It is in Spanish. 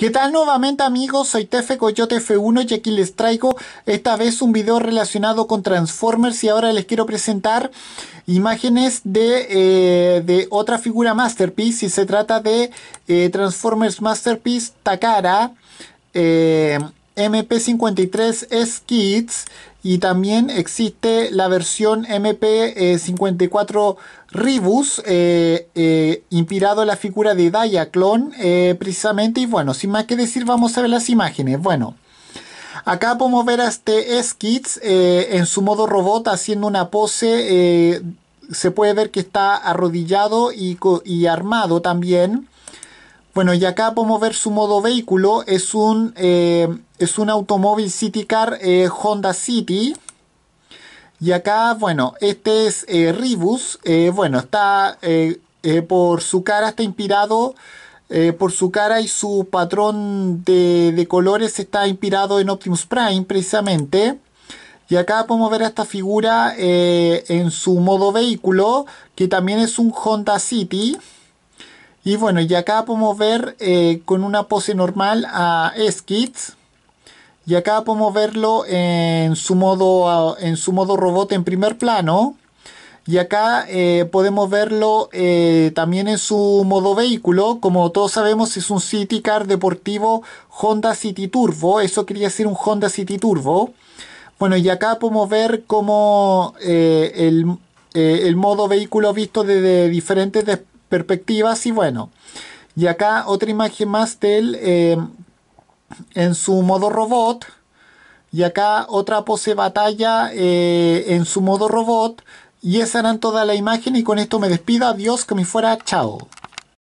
¿Qué tal nuevamente amigos? Soy Tefe Coyote F1 y aquí les traigo esta vez un video relacionado con Transformers y ahora les quiero presentar imágenes de, eh, otra figura Masterpiece y se trata de eh, Transformers Masterpiece Takara. Eh, mp 53 Skids y también existe la versión MP54 eh, Ribus, eh, eh, inspirado en la figura de Diaclone, precisamente. Y bueno, sin más que decir, vamos a ver las imágenes. Bueno, acá podemos ver a este Skids en su modo robot haciendo una pose. se puede ver que está arrodillado y armado también. Bueno, y acá podemos ver su modo vehículo. Es un, eh, es un automóvil City Car eh, Honda City. Y acá, bueno, este es eh, eh bueno, está por su cara, está inspirado. por su cara y su patrón de, de colores está inspirado en Optimus Prime, precisamente. Y acá podemos ver a esta figura en su modo vehículo, que también es un Honda City. Y bueno, y acá podemos ver eh, con una pose normal a Skits. Y acá podemos verlo en su modo, en su modo robot en primer plano. Y acá eh, podemos verlo eh, también en su modo vehículo. Como todos sabemos es un City Car deportivo Honda City Turbo. Eso quería decir un Honda City Turbo. Bueno, y acá podemos ver cómo el, modo vehículo visto desde diferentes perspectivas y bueno. Y acá otra imagen más de él eh, en su modo robot. Y acá otra pose batalla eh, en su modo robot. Y esa eran toda la imagen y con esto me despido. Adiós, que me fuera. Chao.